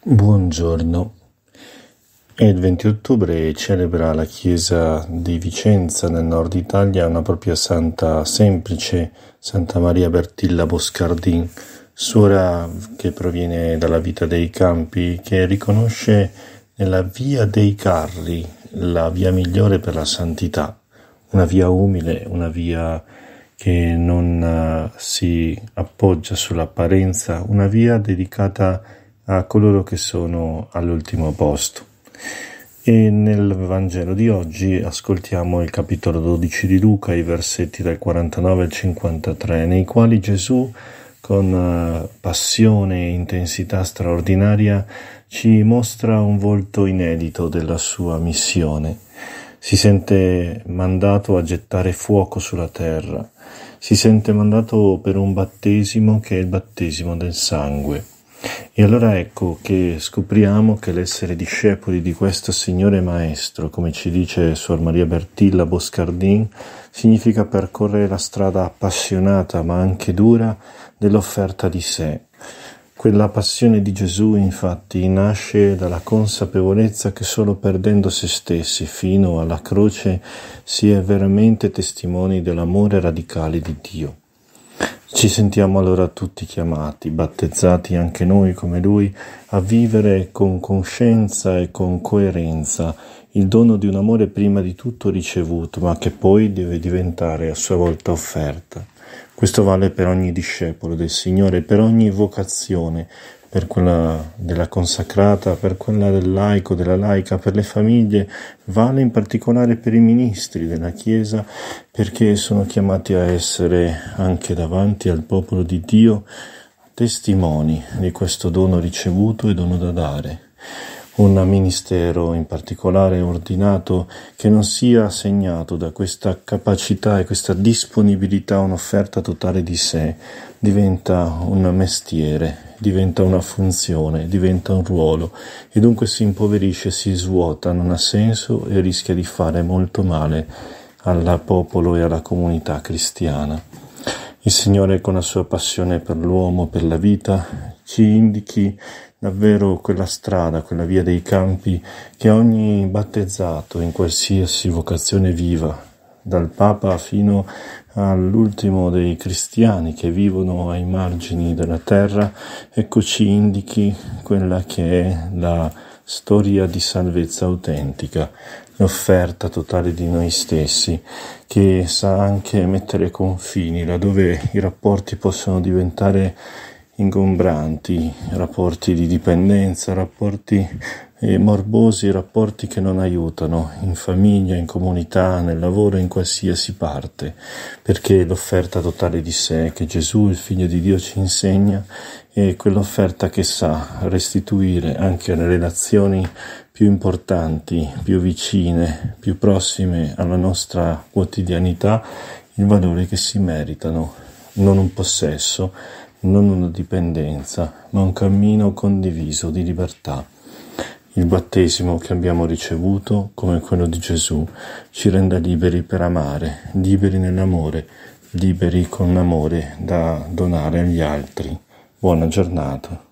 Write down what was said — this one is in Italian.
Buongiorno. Il 20 ottobre celebra la Chiesa di Vicenza nel nord Italia una propria santa semplice, Santa Maria Bertilla Boscardin, suora che proviene dalla vita dei campi, che riconosce nella Via dei Carri la via migliore per la santità, una via umile, una via che non eh, si appoggia sull'apparenza, una via dedicata a a coloro che sono all'ultimo posto. E nel Vangelo di oggi ascoltiamo il capitolo 12 di Luca, i versetti dal 49 al 53, nei quali Gesù con eh, passione e intensità straordinaria ci mostra un volto inedito della sua missione. Si sente mandato a gettare fuoco sulla terra, si sente mandato per un battesimo che è il battesimo del sangue e allora ecco che scopriamo che l'essere discepoli di questo Signore Maestro, come ci dice Suor Maria Bertilla Boscardin, significa percorrere la strada appassionata ma anche dura dell'offerta di sé. Quella passione di Gesù infatti nasce dalla consapevolezza che solo perdendo se stessi fino alla croce si è veramente testimoni dell'amore radicale di Dio. Ci sentiamo allora tutti chiamati, battezzati anche noi come Lui, a vivere con coscienza e con coerenza il dono di un amore prima di tutto ricevuto, ma che poi deve diventare a sua volta offerta. Questo vale per ogni discepolo del Signore, per ogni vocazione, per quella della consacrata, per quella del laico, della laica, per le famiglie, vale in particolare per i ministri della Chiesa perché sono chiamati a essere anche davanti al popolo di Dio testimoni di questo dono ricevuto e dono da dare. Un ministero in particolare ordinato che non sia segnato da questa capacità e questa disponibilità a un'offerta totale di sé diventa un mestiere diventa una funzione, diventa un ruolo e dunque si impoverisce, si svuota, non ha senso e rischia di fare molto male al popolo e alla comunità cristiana. Il Signore con la sua passione per l'uomo, per la vita, ci indichi davvero quella strada, quella via dei campi che ogni battezzato in qualsiasi vocazione viva dal Papa fino all'ultimo dei cristiani che vivono ai margini della terra, ecco ci indichi quella che è la storia di salvezza autentica, l'offerta totale di noi stessi, che sa anche mettere confini laddove i rapporti possono diventare ingombranti, rapporti di dipendenza, rapporti eh, morbosi, rapporti che non aiutano in famiglia, in comunità, nel lavoro, in qualsiasi parte, perché l'offerta totale di sé che Gesù, il figlio di Dio, ci insegna è quell'offerta che sa restituire anche alle relazioni più importanti, più vicine, più prossime alla nostra quotidianità il valore che si meritano, non un possesso, non una dipendenza, ma un cammino condiviso di libertà. Il battesimo che abbiamo ricevuto, come quello di Gesù, ci renda liberi per amare, liberi nell'amore, liberi con l'amore da donare agli altri. Buona giornata.